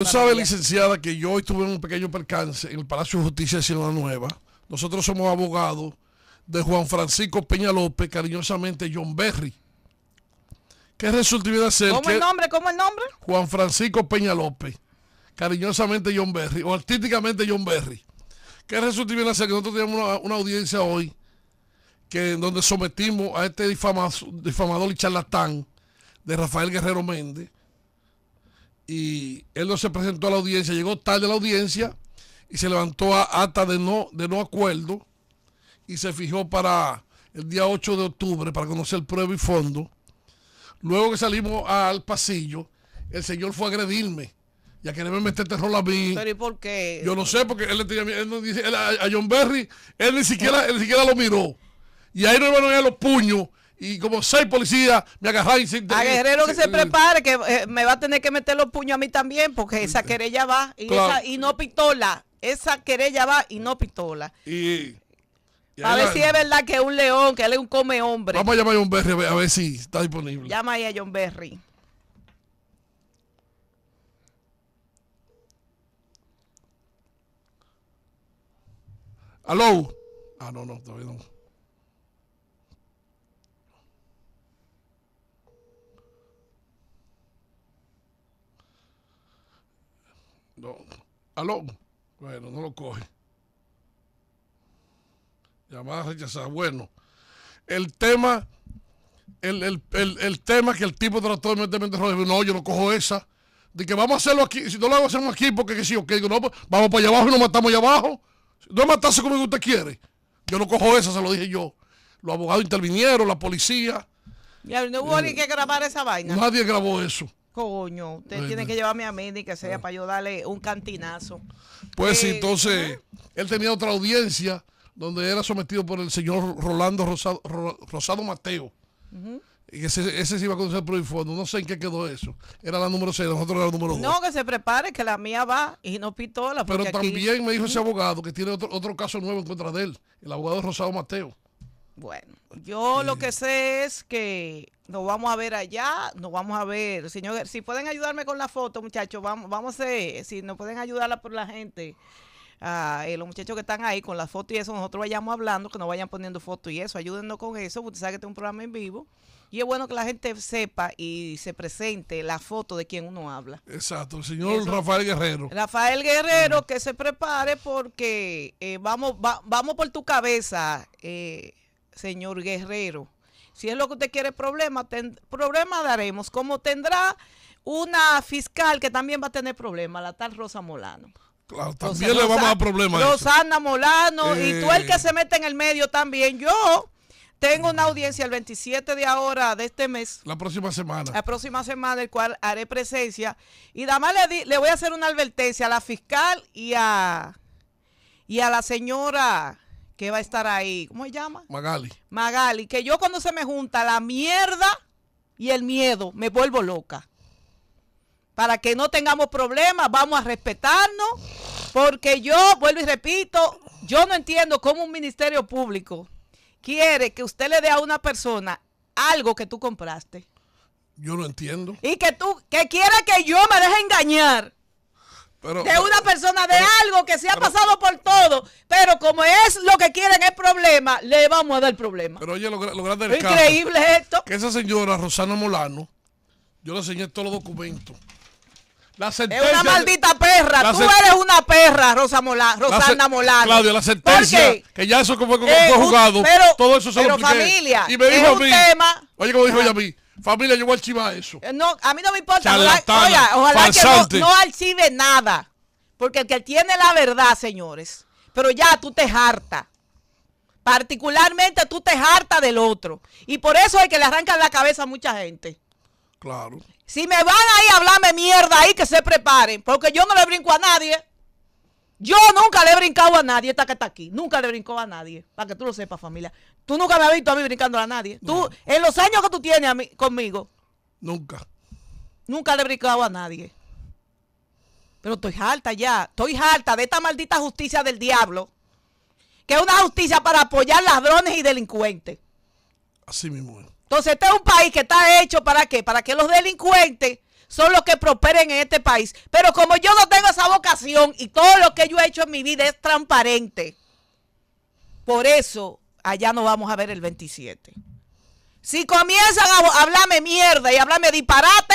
Usted sabe, licenciada, que yo hoy tuve un pequeño percance en el Palacio de Justicia de Ciudad Nueva. Nosotros somos abogados de Juan Francisco Peña López, cariñosamente John Berry. ¿Qué resulta hacer ser? ¿Cómo el nombre? ¿Cómo el nombre? Juan Francisco Peña López, cariñosamente John Berry, o artísticamente John Berry. ¿Qué resulta bien ser? Que nosotros tenemos una, audiencia hoy que donde sometimos a este difamador y charlatán de Rafael Guerrero Méndez y él no se presentó a la audiencia, llegó tarde a la audiencia y se levantó a acta de no, de no acuerdo y se fijó para el día 8 de octubre para conocer prueba y fondo. Luego que salimos al pasillo, el señor fue a agredirme y a quererme meter terror a mí. ¿Pero y por qué? Yo no sé, porque él, él, no dice, a John Berry, él ni siquiera, ni siquiera lo miró. Y ahí no iban a los puños y como seis policías me agarraron sin A Guerrero que se prepare, que eh, me va a tener que meter los puños a mí también, porque esa querella va y, no pistola. Esa querella va y no pistola. a ver si es verdad que es un león, que él es un come hombre. Vamos a llamar a John Berry a ver si está disponible. Llama ahí a John Berry. Aló. Ah, no, no, todavía no. No. ¿Aló? Bueno, no lo coge. Llamada rechazar, Bueno, el tema, el, el, tema que el tipo trató de meterme en no, yo no cojo esa. De que vamos a hacerlo aquí, si no lo hacemos aquí, porque si sí, ok, no, pues, vamos para allá abajo y nos matamos allá abajo. No matarse como usted quiere. Yo no cojo esa, se lo dije yo. Los abogados intervinieron, la policía. Ya, no hubo eh, ni que grabar esa vaina. Nadie grabó eso coño, usted tiene que llevarme a mí, ni que sea, ah. para yo darle un cantinazo. Pues eh, entonces, él tenía otra audiencia donde era sometido por el señor Rolando Rosado, Mateo. Y ese, ese se iba a conocer por el fondo. No sé en qué quedó eso. Era la número 6, nosotros era la número 2. No, que se prepare, que la mía va y no pistola. Pero también me dijo ese abogado que tiene otro, otro caso nuevo en contra de él, el abogado Rosado Mateo. Bueno, yo lo que sé es que nos vamos a ver allá, nos vamos a ver. Señor, si pueden ayudarme con la foto, muchachos, vamos, vamos a ver, si nos pueden ayudarla por la gente. Ah, los muchachos que están ahí con la foto y eso, nosotros vayamos hablando, que nos vayan poniendo foto y eso, ayúdennos con eso, porque usted sabe que este un programa en vivo. Y es bueno que la gente sepa y se presente la foto de quien uno habla. Exacto, el señor Rafael Guerrero. Rafael Guerrero, que se prepare porque eh, vamos, vamos por tu cabeza, eh, señor Guerrero. Si es lo que usted quiere problema, problema daremos, como tendrá una fiscal que también va a tener problema, la tal Rosa Molano. Claro, también le vamos a dar problemas. Rosana Molano y tú el que eh. se mete en el medio también. Yo tengo una audiencia el 27 de ahora de este mes. La próxima semana. La próxima semana, el cual haré presencia. Y nada más le, voy a hacer una advertencia a la fiscal y y a la señora que va a estar ahí. ¿Cómo se llama? Magali. Magali, que yo cuando se me junta la mierda y el miedo, me vuelvo loca. Para que no tengamos problemas, vamos a respetarnos, porque yo, vuelvo y repito, yo no entiendo cómo un ministerio público quiere que usted le dé a una persona algo que tú compraste. Yo no entiendo. Y que tú, que quiera que yo me deje engañar pero, de una persona, de algo que se ha pasado por todo, pero como es lo que quieren el problema, le vamos a dar problema. Pero oye, lo, grande del Increíble esto. Que esa señora, Rosana Molano, yo le enseñé todos los documentos. La sentencia, es una maldita perra. Tú eres una perra, Rosana Molano. Claudio, la sentencia. Que ya eso como fue, eh, jugado Pero, todo eso pero familia, Y me dijo a mí. oye, como dijo ah. ella a mí. Familia, yo voy a archivar eso. Eh, no, a mí no me importa. ojalá, que no, archive nada. Porque el que tiene la verdad, señores. Pero ya tú te harta. Particularmente tú te harta del otro. Y por eso es que le arrancan la cabeza a mucha gente. Claro. Si me van ahí a hablarme mierda ahí, que se preparen. Porque yo no le brinco a nadie. Yo nunca le he brincado a nadie esta que está aquí. Nunca le brinco a nadie. Para que tú lo sepas, familia. Tú nunca me has visto a mí brincando a nadie. Tú, en los años que tú tienes a mí, conmigo. Nunca. Nunca le he brincado a nadie. Pero estoy harta ya. Estoy harta de esta maldita justicia del diablo. Que es una justicia para apoyar ladrones y delincuentes. Así mismo. Entonces, este es un país que está hecho para qué? Para que los delincuentes son los que prosperen en este país. Pero como yo no tengo esa vocación y todo lo que yo he hecho en mi vida es transparente. Por eso allá nos vamos a ver el 27. Si comienzan a hablarme mierda y hablarme disparate,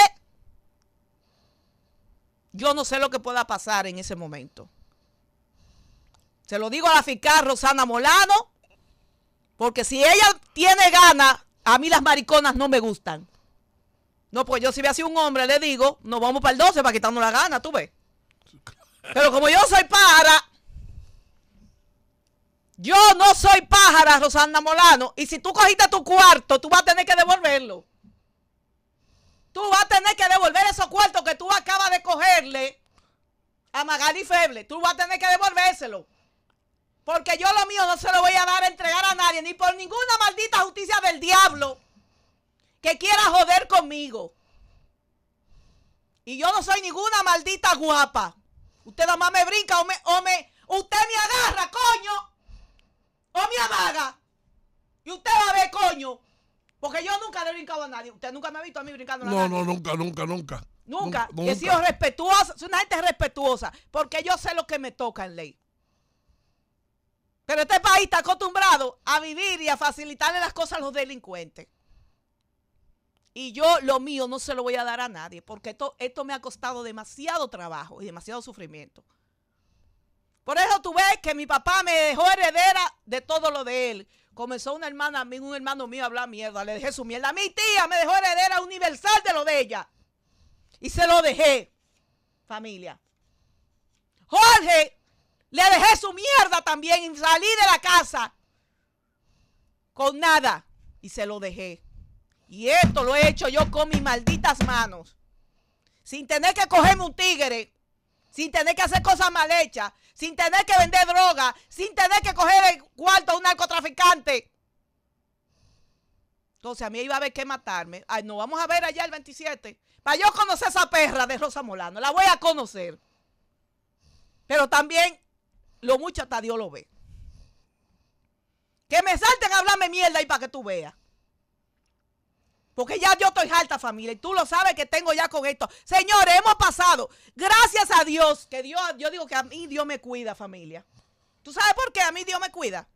yo no sé lo que pueda pasar en ese momento. Se lo digo a la fiscal Rosana Molano, porque si ella tiene ganas, a mí las mariconas no me gustan. No, pues yo si hubiera así un hombre, le digo, nos vamos para el 12 para quitarnos la gana, tú ves. Pero como yo soy para, yo no soy pájara, Rosana Molano. Y si tú cogiste tu cuarto, tú vas a tener que devolverlo. Tú vas a tener que devolver esos cuartos que tú acabas de cogerle a Magali Feble. Tú vas a tener que devolvérselo. Porque yo lo mío no se lo voy a dar a entregar a nadie, ni por ninguna maldita justicia del diablo que quiera joder conmigo. Y yo no soy ninguna maldita guapa. Usted nomás me brinca o me, o me. Usted me agarra, coño o mi amaga. Y usted va a ver, coño. Porque yo nunca le he brincado a nadie. Usted nunca me ha visto a mí brincando a nadie. No, no, nunca, nunca, nunca. Nunca. He sido respetuosa. Soy una gente respetuosa. Porque yo sé lo que me toca en ley. Pero este país está acostumbrado a vivir y a facilitarle las cosas a los delincuentes. Y yo lo mío no se lo voy a dar a nadie, porque esto me ha costado demasiado trabajo y demasiado sufrimiento. Por eso tú ves que mi papá me dejó heredera de todo lo de él. Comenzó una hermana, a un hermano mío a hablar mierda. Le dejé su mierda. Mi tía me dejó heredera universal de lo de ella. Y se lo dejé. Familia. Jorge, le dejé su mierda también. Y salí de la casa con nada. Y se lo dejé. Y esto lo he hecho yo con mis malditas manos. Sin tener que cogerme un tigre sin tener que hacer cosas mal hechas, sin tener que vender droga, sin tener que coger el cuarto a un narcotraficante. Entonces a mí iba a haber que matarme. Ay, no, vamos a ver allá el 27. Para yo conocer esa perra de Rosa Molano, la voy a conocer. Pero también lo mucho hasta Dios lo ve. Que me salten a hablarme mierda ahí para que tú veas. Porque ya yo estoy harta familia y tú lo sabes que tengo ya con esto. Señores, hemos pasado. Gracias a Dios, que Dios, yo digo que a mí Dios me cuida familia. ¿Tú sabes por qué a mí Dios me cuida?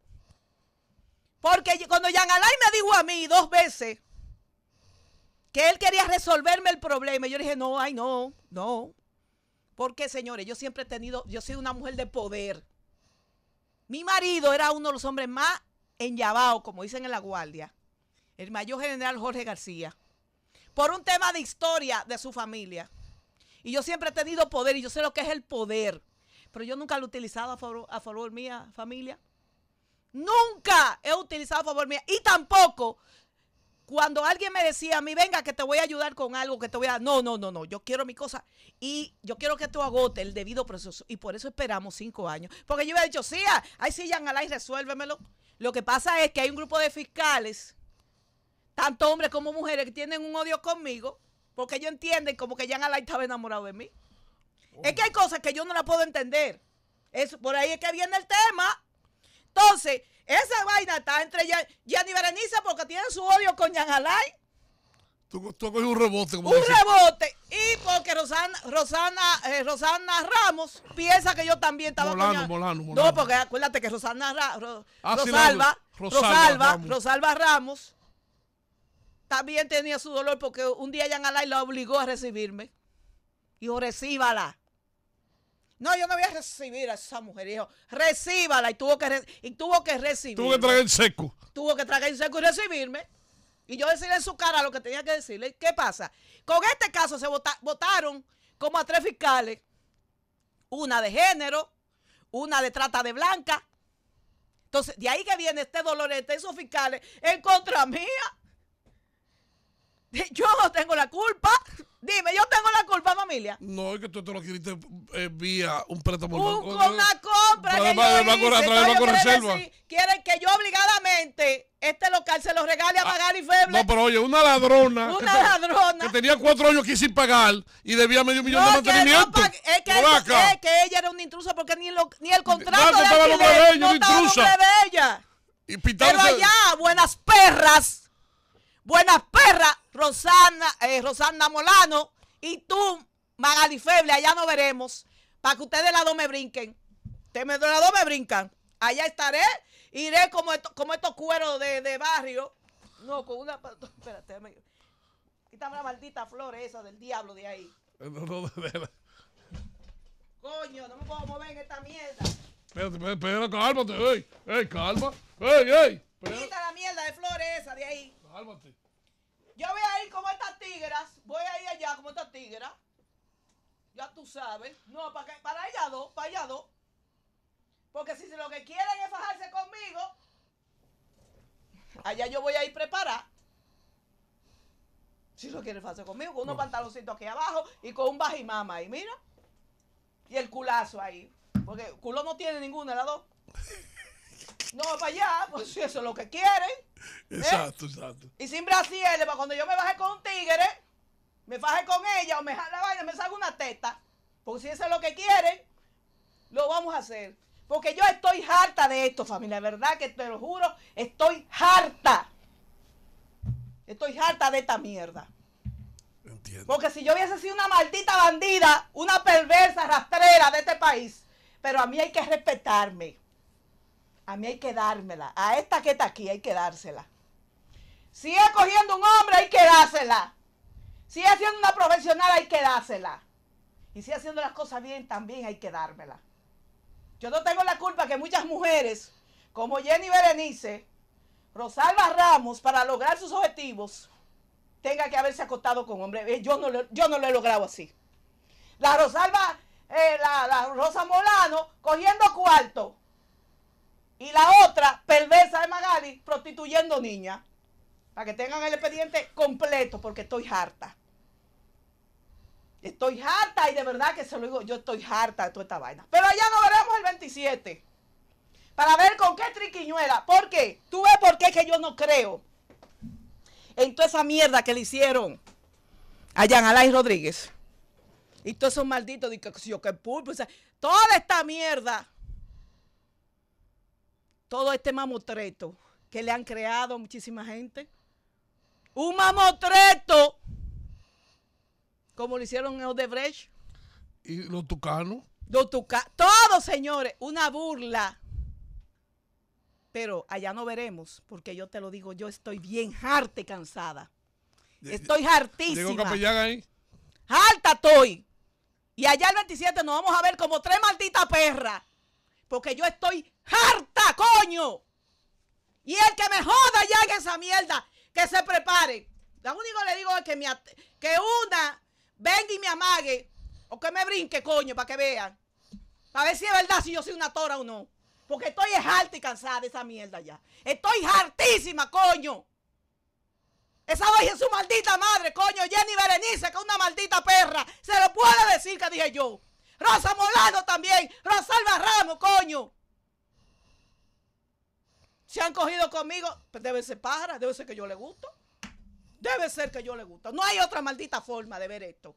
Porque cuando Jan Alay me dijo a mí dos veces que él quería resolverme el problema, yo dije, no, ay, no, no. Porque, señores, yo siempre he tenido, yo soy una mujer de poder. Mi marido era uno de los hombres más enllavados, como dicen en la guardia el mayor general Jorge García, por un tema de historia de su familia. Y yo siempre he tenido poder y yo sé lo que es el poder, pero yo nunca lo he utilizado a favor, a favor mía, familia. Nunca he utilizado a favor mía y tampoco cuando alguien me decía a mí, venga, que te voy a ayudar con algo, que te voy a... No, no, no, no, yo quiero mi cosa y yo quiero que tú agote el debido proceso. Y por eso esperamos cinco años. Porque yo hubiera dicho, sí, ah, ahí sí, y resuélvemelo. Lo que pasa es que hay un grupo de fiscales tanto hombres como mujeres que tienen un odio conmigo porque ellos entienden como que Jan Alay estaba enamorado de mí. Es que hay cosas que yo no la puedo entender. Eso, por ahí es que viene el tema. Entonces, esa vaina está entre Jan, y Berenice porque tienen su odio con Jan Alay. Tú, coges un rebote. un rebote. Y porque Rosana, eh, Rosana, Ramos piensa que yo también estaba molano, No, porque acuérdate que Rosana Ra, ah, Rosalba Ramos también tenía su dolor porque un día Alain la obligó a recibirme. Dijo, recíbala. No, yo no voy a recibir a esa mujer. Dijo, recíbala. Y tuvo que, y tuvo que recibirme. Tuvo que traer el seco. Tuvo que traer el seco y recibirme. Y yo decirle en su cara lo que tenía que decirle. ¿Qué pasa? Con este caso se votaron como a tres fiscales. Una de género, una de trata de blanca. Entonces, de ahí que viene este dolor de esos fiscales en contra mía. Yo tengo la culpa. Dime, yo tengo la culpa, familia. No, es que tú te lo quieres eh, vía un préstamo. Con una compra que yo banco, banco reserva. quieren que yo obligadamente este local se lo regale a ah, Magali Feble. No, pero oye, una ladrona. Una ladrona. Que tenía cuatro años que sin pagar y debía medio millón de mantenimiento. es, que ella, es, que ella era una intrusa porque ni, lo, ni el contrato de estaba de ella, no estaba intrusa. de Y pero allá, buenas perras. Buenas perras, Rosana, eh, Molano y tú, Magali Feble, allá nos veremos. Para que ustedes las dos me brinquen. Ustedes las dos me brincan. Allá estaré. Iré como, estos cueros de, barrio. No, con una. Espérate, déjame. Quítame la maldita flor esa del diablo de ahí. Coño, no me puedo mover en esta mierda. Espérate, espérate, cálmate, ey, ey, calma, ey, ey. Quita la mierda de floreza de ahí. Cálmate. Yo voy a ir como estas tigras. Voy a ir allá como estas tigras. Ya tú sabes. No, para, para allá dos, para allá dos. Porque si lo que quieren es fajarse conmigo, allá yo voy a ir preparada. Si lo quieren fajarse conmigo, con unos pantaloncitos aquí abajo y con un bajimama ahí, mira. Y el culazo ahí. Porque culo no tiene ninguna, las dos. no para allá, pues si eso es lo que quieren. ¿eh? Exacto, exacto. Y sin Brasil, para cuando yo me baje con un tigre, me baje con ella o me jala vaina, me salga una teta. Porque si eso es lo que quieren, lo vamos a hacer. Porque yo estoy harta de esto, familia. verdad que te lo juro, estoy harta. Estoy harta de esta mierda. Porque si yo hubiese sido una maldita bandida, una perversa rastrera de este país, pero a mí hay que respetarme. A mí hay que dármela. A esta que está aquí hay que dársela. Si es cogiendo un hombre hay que dársela. Si es siendo una profesional hay que dársela. Y si es haciendo las cosas bien también hay que dármela. Yo no tengo la culpa que muchas mujeres como Jenny Berenice, Rosalba Ramos, para lograr sus objetivos, tenga que haberse acostado con hombres. Eh, yo no, yo no lo he logrado así. La Rosalba, eh, la, la Rosa Molano, cogiendo cuarto. Y la otra, perversa de Magali, prostituyendo niña. Para que tengan el expediente completo, porque estoy harta. Estoy harta y de verdad que se lo digo, yo estoy harta de toda esta vaina. Pero allá nos veremos el 27. Para ver con qué triquiñuela. ¿Por qué? Tú ves por qué que yo no creo en toda esa mierda que le hicieron a Jan Alay Rodríguez. Y todos esos malditos que, que pulpo. toda esta mierda todo este mamotreto que le han creado muchísima gente. Un mamotreto, como lo hicieron en Odebrecht. Y los tucanos. Los tucanos. Todos, señores, una burla. Pero allá no veremos, porque yo te lo digo, yo estoy bien harta cansada. Estoy hartísima. Llegó capellán ahí. Harta estoy. Y allá el 27 nos vamos a ver como tres malditas perras porque yo estoy harta, coño. Y el que me joda ya en esa mierda, que se prepare. Lo único que le digo es que, me, que una venga y me amague o que me brinque, coño, para que vean. Para ver si es verdad si yo soy una tora o no. Porque estoy harta y cansada de esa mierda ya. Estoy hartísima, coño. Esa vaya es su maldita madre, coño. Jenny Berenice, que es una maldita perra. Se lo puede decir que dije yo. Rosa Molano también, Rosalba Ramos, coño. Se han cogido conmigo, pues debe ser para, debe ser que yo le gusto. Debe ser que yo le gusto. No hay otra maldita forma de ver esto.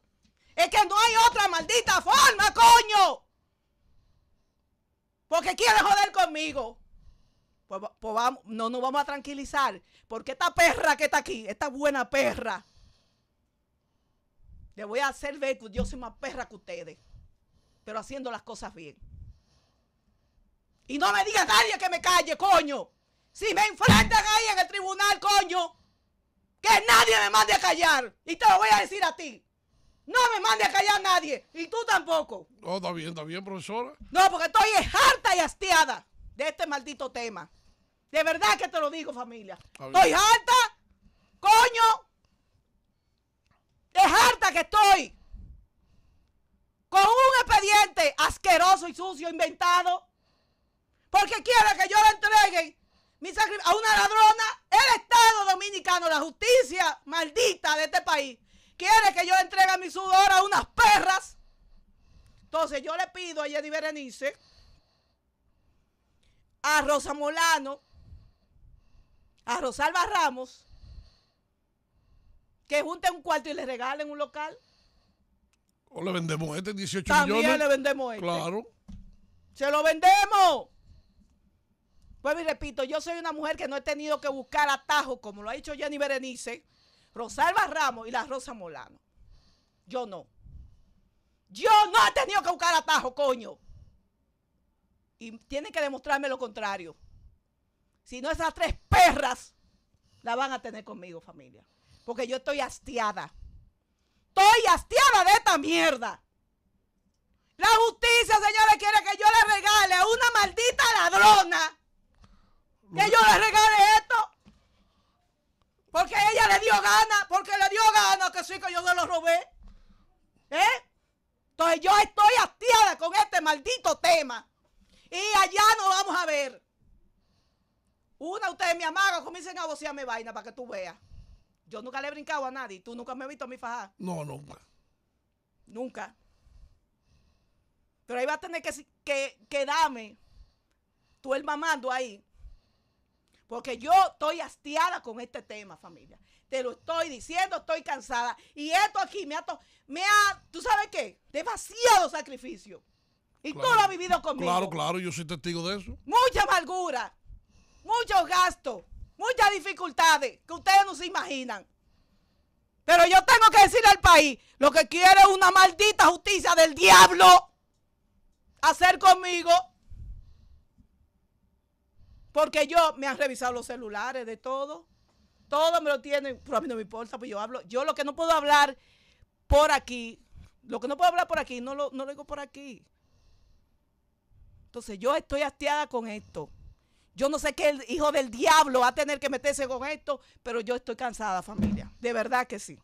Es que no hay otra maldita forma, coño. Porque quiere joder conmigo. Pues, pues no nos vamos a tranquilizar. Porque esta perra que está aquí, esta buena perra, le voy a hacer ver que yo soy más perra que ustedes pero haciendo las cosas bien. Y no me diga nadie que me calle, coño. Si me enfrentan ahí en el tribunal, coño, que nadie me mande a callar. Y te lo voy a decir a ti. No me mande a callar nadie. Y tú tampoco. No, está bien, está bien, profesora. No, porque estoy harta y hastiada de este maldito tema. De verdad que te lo digo, familia. Estoy harta, coño. Es harta que estoy con un expediente asqueroso y sucio inventado. Porque quiere que yo le entreguen a una ladrona. El Estado Dominicano, la justicia maldita de este país, quiere que yo entregue mi sudor a unas perras. Entonces yo le pido a Jenny Berenice, a Rosa Molano, a Rosalba Ramos, que junte un cuarto y le regalen un local. O le vendemos este 18 millones. También le vendemos este. Claro. ¡Se lo vendemos! Pues y repito, yo soy una mujer que no he tenido que buscar atajo como lo ha dicho Jenny Berenice, Rosalba Ramos y la Rosa Molano. Yo no. Yo no he tenido que buscar atajo, coño. Y tienen que demostrarme lo contrario. Si no, esas tres perras la van a tener conmigo, familia. Porque yo estoy hastiada. Estoy hastiada de esta mierda. La justicia, señores, quiere que yo le regale a una maldita ladrona. Que yo le regale esto. Porque ella le dio gana. Porque le dio gana que soy que yo se lo robé. ¿Eh? Entonces yo estoy hastiada con este maldito tema. Y allá nos vamos a ver. Una, ustedes me amagan, comiencen a vocearme vaina para que tú veas. Yo nunca le he brincado a nadie. Tú nunca me has visto a mi fajar. No, nunca. Pues. Nunca. Pero ahí va a tener que, que, que darme tú el mamando ahí. Porque yo estoy hastiada con este tema, familia. Te lo estoy diciendo, estoy cansada. Y esto aquí me ha, me ¿tú sabes qué? Demasiado sacrificio. Y tú lo has vivido conmigo. Claro, claro, yo soy testigo de eso. Mucha amargura, muchos gastos, muchas dificultades que ustedes no se imaginan. Pero yo tengo que decir al país, lo que quiere es una maldita justicia del diablo hacer conmigo. Porque yo me han revisado los celulares de todo. Todo me lo tienen, pero a mí no me importa, pues yo hablo. Yo lo que no puedo hablar por aquí, lo que no puedo hablar por aquí, no lo, no lo digo por aquí. Entonces yo estoy hastiada con esto. Yo no sé qué el hijo del diablo va a tener que meterse con esto, pero yo estoy cansada, familia. De verdad que sí.